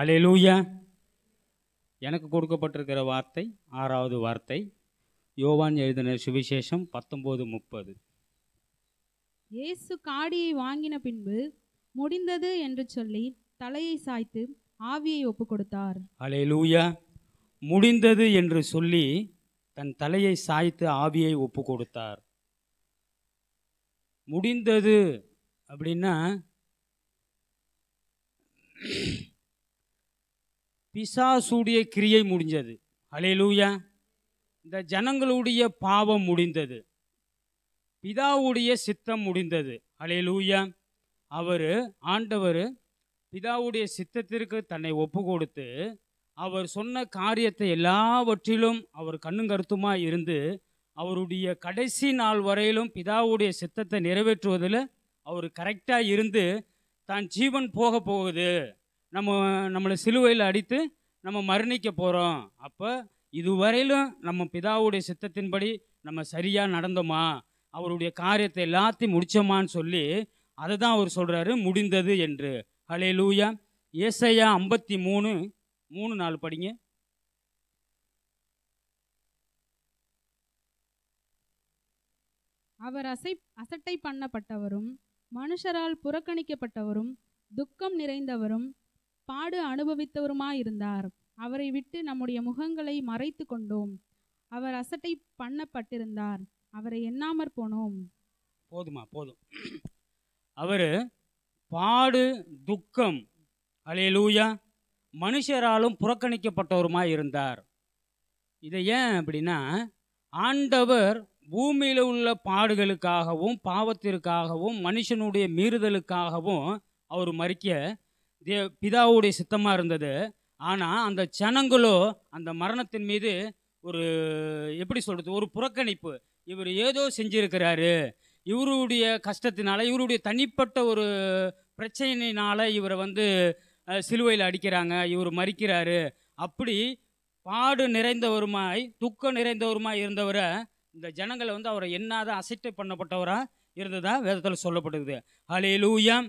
அலையலூயா எனக்கு கொடுக்கப்பட்டிருக்கிற வார்த்தை ஆறாவது வார்த்தை யோவான் எழுதின சுவிசேஷம் பத்தொம்போது முப்பது இயேசு காடியை வாங்கின பின்பு முடிந்தது என்று சொல்லி தலையை சாய்த்து ஆவியை ஒப்பு கொடுத்தார் அலையலூயா முடிந்தது என்று சொல்லி தன் தலையை சாய்த்து ஆவியை ஒப்பு கொடுத்தார் முடிந்தது அப்படின்னா பிசாசுடைய கிரியை முடிஞ்சது அலையலூயா இந்த ஜனங்களுடைய பாவம் முடிந்தது பிதாவுடைய சித்தம் முடிந்தது அலையலூயா அவர் ஆண்டவர் பிதாவுடைய சித்தத்திற்கு தன்னை ஒப்பு கொடுத்து அவர் சொன்ன காரியத்தை எல்லாவற்றிலும் அவர் கண்ணும் கண்ணுங்கருத்துமாக இருந்து அவருடைய கடைசி நாள் வரையிலும் பிதாவுடைய சித்தத்தை நிறைவேற்றுவதில் அவர் கரெக்டாக இருந்து தான் ஜீவன் போக போகுது நம்ம நம்மளை சிலுவையில் அடித்து நம்ம மரணிக்க போகிறோம் அப்போ இதுவரையிலும் நம்ம பிதாவுடைய சித்தத்தின்படி நம்ம சரியாக நடந்தோமா அவருடைய காரியத்தை எல்லாத்தையும் முடித்தோமான்னு சொல்லி அதை தான் அவர் சொல்கிறாரு முடிந்தது என்று ஹலே லூயா ஏசையா ஐம்பத்தி மூணு மூணு நாலு படிங்க அவர் அசை அசட்டை பண்ணப்பட்டவரும் மனுஷரால் புறக்கணிக்கப்பட்டவரும் துக்கம் நிறைந்தவரும் பாடு அனுபவித்தவருமாயிருந்தார் அவரை விட்டு நம்முடைய முகங்களை மறைத்து கொண்டோம் அவர் அசட்டை பண்ணப்பட்டிருந்தார் அவரை எண்ணாமற் போனோம் போதுமா போதும் அவர் பாடு துக்கம் அலையலூயா மனுஷராலும் புறக்கணிக்கப்பட்டவருமாய் இருந்தார் இதை ஏன் அப்படின்னா ஆண்டவர் பூமியில் உள்ள பாடுகளுக்காகவும் பாவத்திற்காகவும் மனுஷனுடைய மீறுதலுக்காகவும் அவர் மறிக்க பிதாவுடைய சித்தமாக இருந்தது ஆனால் அந்த ஜனங்களோ அந்த மரணத்தின் மீது ஒரு எப்படி சொல்கிறது ஒரு புறக்கணிப்பு இவர் ஏதோ செஞ்சிருக்கிறாரு இவருடைய கஷ்டத்தினால இவருடைய தனிப்பட்ட ஒரு பிரச்சனையினால் இவரை வந்து சிலுவையில் அடிக்கிறாங்க இவர் மறிக்கிறாரு அப்படி பாடு நிறைந்தவருமாய் துக்கம் நிறைந்தவருமாய் இருந்தவரை இந்த ஜனங்களை வந்து அவரை என்னாத அசைட்டு பண்ணப்பட்டவராக இருந்ததாக வேதத்தில் சொல்லப்படுது அலையிலூயம்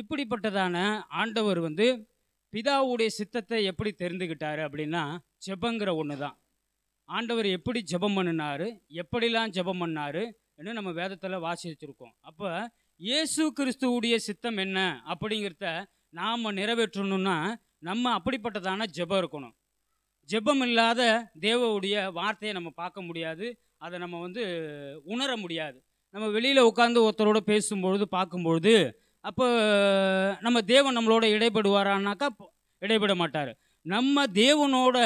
இப்படிப்பட்டதான ஆண்டவர் வந்து பிதாவுடைய சித்தத்தை எப்படி தெரிந்துக்கிட்டாரு அப்படின்னா ஜெபங்கிற ஒன்று தான் ஆண்டவர் எப்படி ஜெபம் பண்ணினார் எப்படிலாம் ஜெபம் பண்ணார் என்று நம்ம வேதத்தில் வாசிச்சிருக்கோம் அப்போ இயேசு கிறிஸ்துவுடைய சித்தம் என்ன அப்படிங்கிறத நாம் நிறைவேற்றணும்னா நம்ம அப்படிப்பட்டதான ஜெபம் இருக்கணும் ஜெபம் இல்லாத தேவவுடைய வார்த்தையை நம்ம பார்க்க முடியாது அதை நம்ம வந்து உணர முடியாது நம்ம வெளியில் உட்காந்து ஒருத்தரோட பேசும்பொழுது பார்க்கும்பொழுது அப்போ நம்ம தேவன் நம்மளோட இடைப்படுவாரானாக்கா இடைப்பட மாட்டார் நம்ம தேவனோட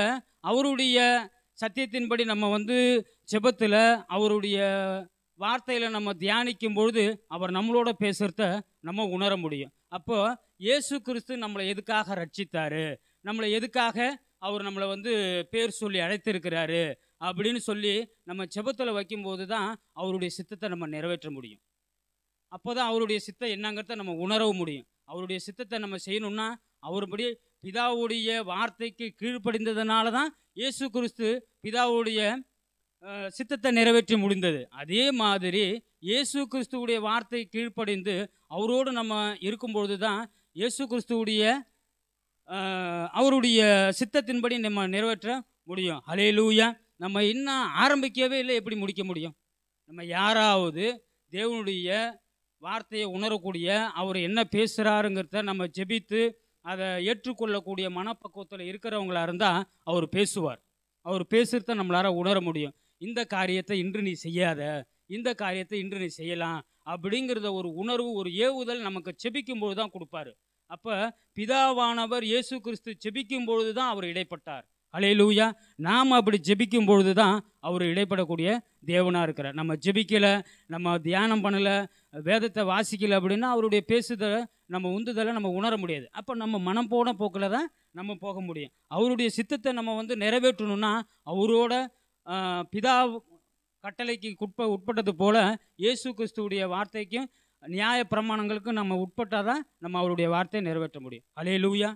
அவருடைய சத்தியத்தின்படி நம்ம வந்து செபத்தில் அவருடைய வார்த்தையில் நம்ம தியானிக்கும் பொழுது அவர் நம்மளோட பேசுகிறத நம்ம உணர முடியும் அப்போ இயேசு கிறிஸ்து நம்மளை எதுக்காக ரட்சித்தார் நம்மளை எதுக்காக அவர் நம்மளை வந்து பேர் சொல்லி அழைத்திருக்கிறாரு அப்படின்னு சொல்லி நம்ம செபத்தில் வைக்கும்போது தான் அவருடைய சித்தத்தை நம்ம நிறைவேற்ற முடியும் அப்போ தான் அவருடைய சித்தம் என்னங்கிறத நம்ம உணரவும் முடியும் அவருடைய சித்தத்தை நம்ம செய்யணும்னா அவருபடி பிதாவுடைய வார்த்தைக்கு கீழ்ப்படிந்ததுனால தான் இயேசு கிறிஸ்து பிதாவுடைய சித்தத்தை நிறைவேற்றி முடிந்தது அதே மாதிரி இயேசு கிறிஸ்துவுடைய வார்த்தை கீழ்ப்படிந்து அவரோடு நம்ம இருக்கும்பொழுது தான் இயேசு கிறிஸ்துவுடைய அவருடைய சித்தத்தின்படி நம்ம நிறைவேற்ற முடியும் ஹலே லூயா நம்ம இன்னும் ஆரம்பிக்கவே இல்லை எப்படி முடிக்க முடியும் நம்ம யாராவது தேவனுடைய வார்த்தையை உணரக்கூடிய அவர் என்ன பேசுகிறாருங்கிறத நம்ம ஜெபித்து அதை ஏற்றுக்கொள்ளக்கூடிய மனப்பக்குவத்தில் இருக்கிறவங்களா இருந்தால் அவர் பேசுவார் அவர் பேசுகிறத நம்மளால் உணர முடியும் இந்த காரியத்தை இன்று நீ செய்யாத இந்த காரியத்தை இன்று நீ செய்யலாம் அப்படிங்கிறத ஒரு உணர்வு ஒரு ஏவுதல் நமக்கு செபிக்கும் பொழுது தான் கொடுப்பாரு அப்போ பிதாவானவர் இயேசு கிறிஸ்து செபிக்கும் பொழுது தான் அவர் இடைப்பட்டார் அலே லூயா நாம் அப்படி ஜெபிக்கும் பொழுது தான் அவர் இடைப்படக்கூடிய தேவனாக இருக்கிறார் நம்ம ஜெபிக்கலை நம்ம தியானம் பண்ணலை வேதத்தை வாசிக்கலை அப்படின்னா அவருடைய பேசுதலை நம்ம உந்துதலை நம்ம உணர முடியாது அப்போ நம்ம மனம் போன போக்கில் தான் நம்ம போக முடியும் அவருடைய சித்தத்தை நம்ம வந்து நிறைவேற்றணும்னா அவரோட பிதா கட்டளைக்கு உட்ப உட்பட்டது போல் இயேசு கிறிஸ்துவுடைய வார்த்தைக்கும் நியாய பிரமாணங்களுக்கும் நம்ம உட்பட்டால் தான் நம்ம அவருடைய வார்த்தையை நிறைவேற்ற முடியும் அலே லூயா